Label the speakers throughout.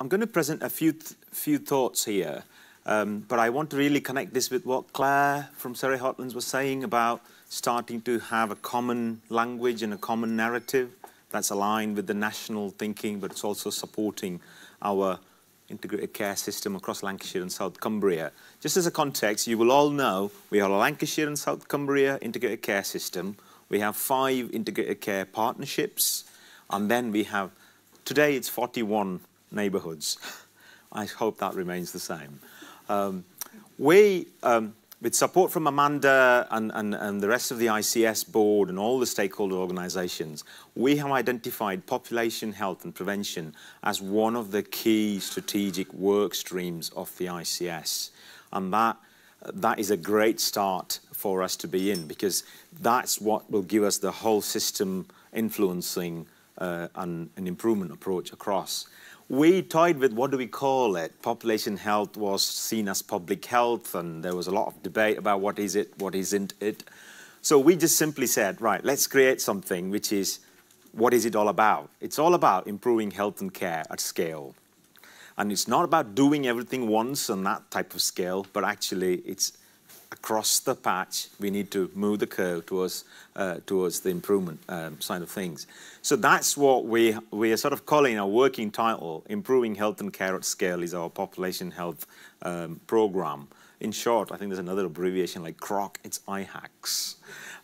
Speaker 1: I'm going to present a few, th few thoughts here, um, but I want to really connect this with what Claire from Surrey Hotlands was saying about starting to have a common language and a common narrative that's aligned with the national thinking, but it's also supporting our integrated care system across Lancashire and South Cumbria. Just as a context, you will all know we have a Lancashire and South Cumbria integrated care system. We have five integrated care partnerships, and then we have, today it's 41 neighbourhoods. I hope that remains the same. Um, we, um, with support from Amanda and, and, and the rest of the ICS board and all the stakeholder organisations, we have identified population health and prevention as one of the key strategic work streams of the ICS. And that, that is a great start for us to be in because that's what will give us the whole system influencing uh, and an improvement approach across. We tied with what do we call it? Population health was seen as public health, and there was a lot of debate about what is it, what isn't it. So we just simply said, right, let's create something which is what is it all about? It's all about improving health and care at scale. And it's not about doing everything once on that type of scale, but actually it's across the patch, we need to move the curve towards, uh, towards the improvement um, side of things. So that's what we, we are sort of calling our working title, Improving Health and Care at Scale is our population health um, program. In short, I think there's another abbreviation like CROC, it's IHACS.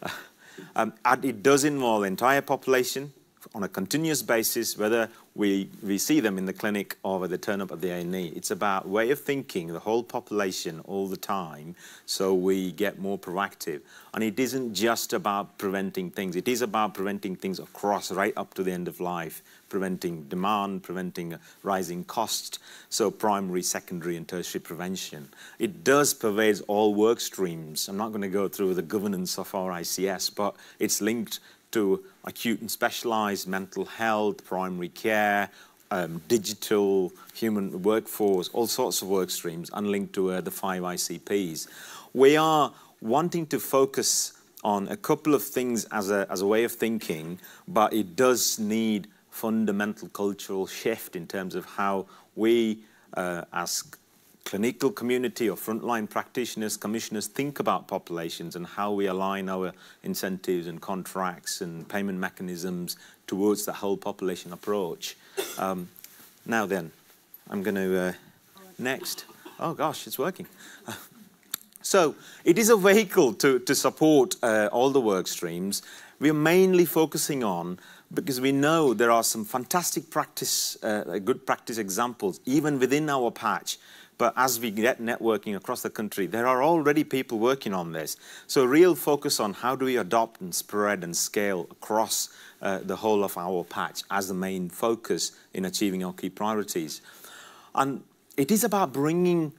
Speaker 1: um, and it does involve the entire population, on a continuous basis, whether we, we see them in the clinic or at the turn up of the A&E. It's about way of thinking the whole population all the time so we get more proactive. And it isn't just about preventing things. It is about preventing things across, right up to the end of life, preventing demand, preventing rising costs, so primary, secondary and tertiary prevention. It does pervade all work streams. I'm not going to go through the governance of our ICS, but it's linked to acute and specialised mental health, primary care, um, digital, human workforce, all sorts of work streams, unlinked to uh, the five ICPs. We are wanting to focus on a couple of things as a, as a way of thinking, but it does need fundamental cultural shift in terms of how we uh, clinical community or frontline practitioners, commissioners think about populations and how we align our incentives and contracts and payment mechanisms towards the whole population approach. Um, now then, I'm going to uh, next. Oh gosh, it's working. so it is a vehicle to, to support uh, all the work streams. We're mainly focusing on because we know there are some fantastic practice, uh, good practice examples, even within our patch, but as we get networking across the country, there are already people working on this. So real focus on how do we adopt and spread and scale across uh, the whole of our patch as the main focus in achieving our key priorities. And it is about bringing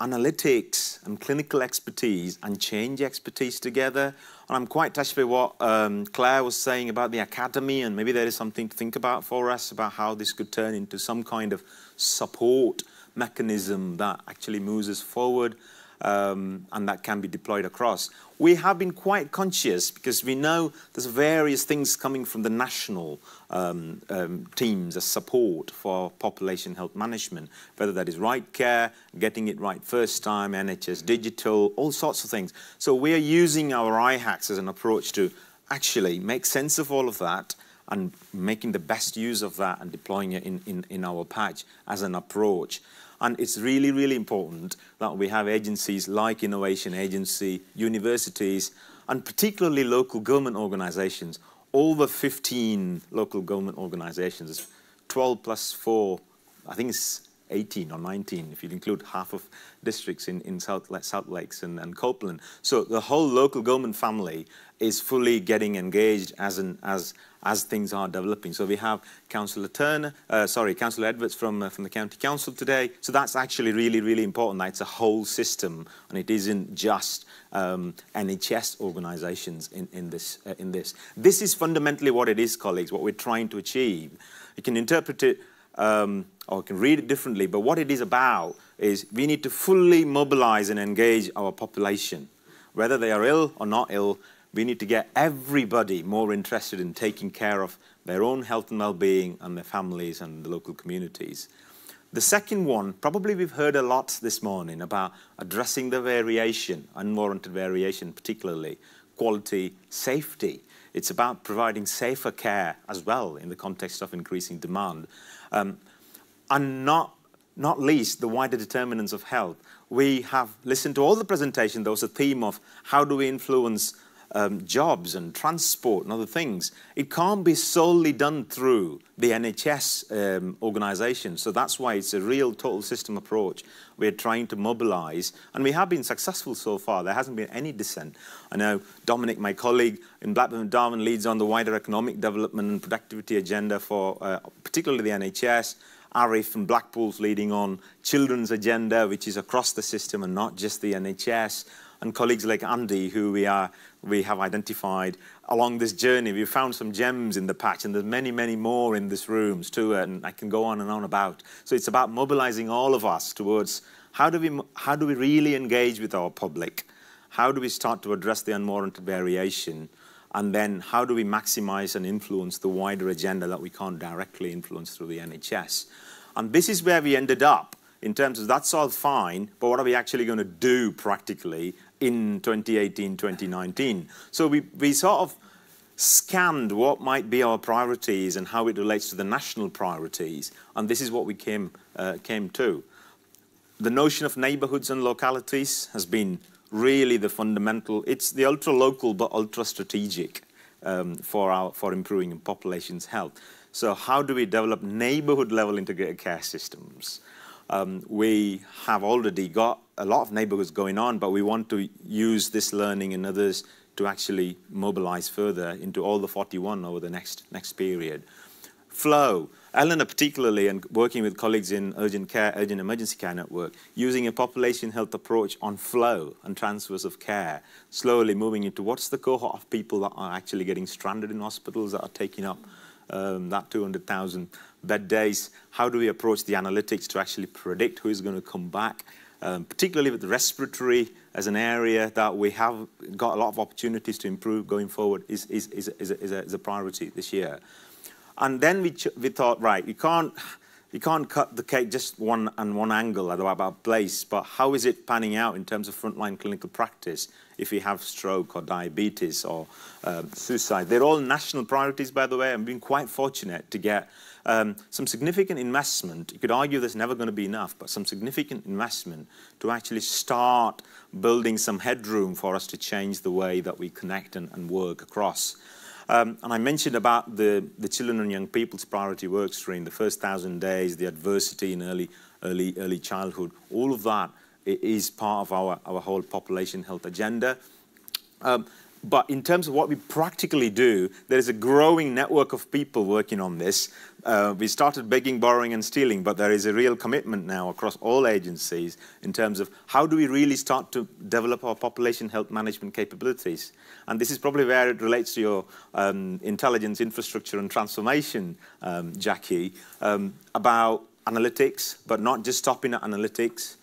Speaker 1: analytics and clinical expertise and change expertise together. And I'm quite touched by what um, Claire was saying about the academy, and maybe there is something to think about for us about how this could turn into some kind of support mechanism that actually moves us forward um, and that can be deployed across. We have been quite conscious because we know there's various things coming from the national um, um, teams as support for population health management, whether that is right care, getting it right first time, NHS digital, all sorts of things. So we are using our IHACs as an approach to actually make sense of all of that and making the best use of that and deploying it in, in, in our patch as an approach. And it's really, really important that we have agencies like Innovation Agency, universities, and particularly local government organisations, All the 15 local government organisations, 12 plus 4, I think it's 18 or 19 if you include half of districts in, in South, South Lakes and, and Copeland. So the whole local government family is fully getting engaged as, an, as, as things are developing. So we have Councillor Turner, uh, sorry, Councillor Edwards from, uh, from the County Council today. So that's actually really, really important. That it's a whole system and it isn't just um, NHS organisations in, in, this, uh, in this. This is fundamentally what it is, colleagues, what we're trying to achieve. You can interpret it um, or can read it differently, but what it is about is we need to fully mobilise and engage our population, whether they are ill or not ill, we need to get everybody more interested in taking care of their own health and well-being and their families and the local communities. The second one, probably we've heard a lot this morning about addressing the variation, unwarranted variation particularly, quality, safety. It's about providing safer care as well in the context of increasing demand. Um, and not, not least, the wider determinants of health. We have listened to all the presentation, there was a theme of how do we influence um, jobs and transport and other things. It can't be solely done through the NHS um, organisation. So that's why it's a real total system approach. We're trying to mobilise, and we have been successful so far. There hasn't been any dissent. I know Dominic, my colleague in Blackburn and Darwin, leads on the wider economic development and productivity agenda for uh, particularly the NHS. Arif from Blackpool's leading on children's agenda, which is across the system and not just the NHS and colleagues like Andy, who we, are, we have identified along this journey. We found some gems in the patch, and there's many, many more in this room too, and I can go on and on about. So it's about mobilizing all of us towards how do we, how do we really engage with our public? How do we start to address the unwarranted variation? And then how do we maximize and influence the wider agenda that we can't directly influence through the NHS? And this is where we ended up in terms of that's all fine, but what are we actually going to do practically in 2018, 2019? So we, we sort of scanned what might be our priorities and how it relates to the national priorities, and this is what we came, uh, came to. The notion of neighbourhoods and localities has been really the fundamental, it's the ultra-local but ultra-strategic um, for, our, for improving population's health. So how do we develop neighbourhood-level integrated care systems? Um, we have already got a lot of neighborhoods going on, but we want to use this learning and others to actually mobilize further into all the 41 over the next, next period. Flow. Eleanor particularly, and working with colleagues in urgent care, urgent emergency care network, using a population health approach on flow and transfers of care, slowly moving into what's the cohort of people that are actually getting stranded in hospitals that are taking up um, that 200,000 bed days. How do we approach the analytics to actually predict who is going to come back? Um, particularly with respiratory as an area that we have got a lot of opportunities to improve going forward is, is, is, is, a, is a, a, priority this year. And then we, we thought, right, you can't you can't cut the cake just one and one angle at about place, but how is it panning out in terms of frontline clinical practice if you have stroke or diabetes or um, suicide? They're all national priorities, by the way. I've been quite fortunate to get um, some significant investment. You could argue there's never going to be enough, but some significant investment to actually start building some headroom for us to change the way that we connect and, and work across. Um, and I mentioned about the, the children and young people's priority work stream, the first thousand days, the adversity in early, early, early childhood. All of that is part of our, our whole population health agenda. Um, but in terms of what we practically do, there is a growing network of people working on this. Uh, we started begging, borrowing, and stealing, but there is a real commitment now across all agencies in terms of how do we really start to develop our population health management capabilities. And this is probably where it relates to your um, intelligence, infrastructure, and transformation, um, Jackie, um, about analytics, but not just stopping at analytics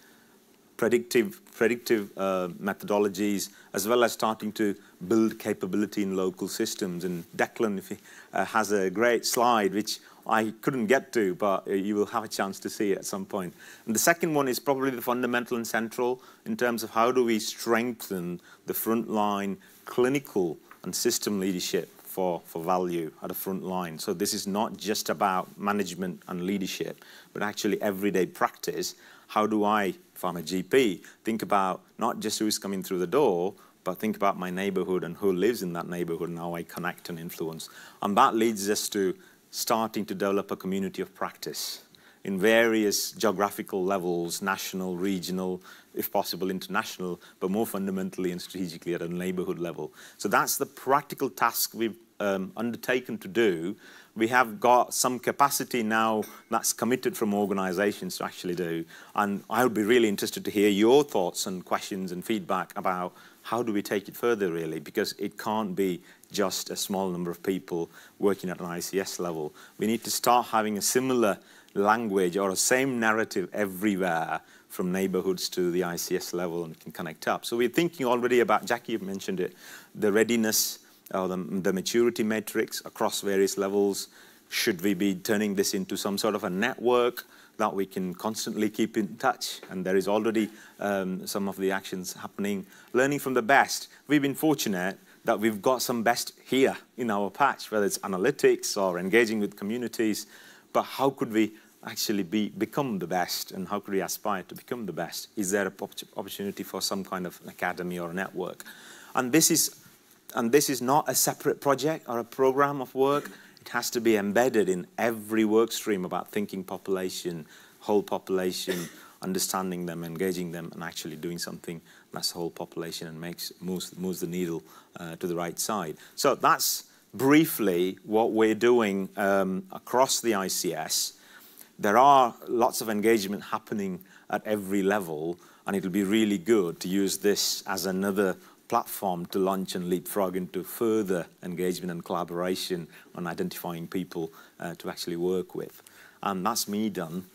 Speaker 1: predictive, predictive uh, methodologies, as well as starting to build capability in local systems. And Declan he, uh, has a great slide, which I couldn't get to, but uh, you will have a chance to see it at some point. And the second one is probably the fundamental and central in terms of how do we strengthen the frontline clinical and system leadership for, for value at the front line. So this is not just about management and leadership, but actually everyday practice how do I, if I'm a GP, think about not just who's coming through the door, but think about my neighborhood and who lives in that neighborhood and how I connect and influence. And that leads us to starting to develop a community of practice in various geographical levels, national, regional, if possible international, but more fundamentally and strategically at a neighborhood level. So that's the practical task we've um, undertaken to do we have got some capacity now that's committed from organisations to actually do. And I would be really interested to hear your thoughts and questions and feedback about how do we take it further, really, because it can't be just a small number of people working at an ICS level. We need to start having a similar language or a same narrative everywhere from neighborhoods to the ICS level and can connect up. So we're thinking already about, Jackie mentioned it, the readiness uh, the, maturity matrix across various levels? Should we be turning this into some sort of a network that we can constantly keep in touch? And there is already um, some of the actions happening. Learning from the best. We've been fortunate that we've got some best here in our patch, whether it's analytics or engaging with communities. But how could we actually be, become the best and how could we aspire to become the best? Is there an opportunity for some kind of an academy or a network? And this is and this is not a separate project or a program of work. It has to be embedded in every work stream about thinking population, whole population, understanding them, engaging them, and actually doing something that's whole population and makes moves, moves the needle uh, to the right side. So that's briefly what we're doing um, across the ICS. There are lots of engagement happening at every level, and it'll be really good to use this as another platform to launch and leapfrog into further engagement and collaboration on identifying people uh, to actually work with. And that's me done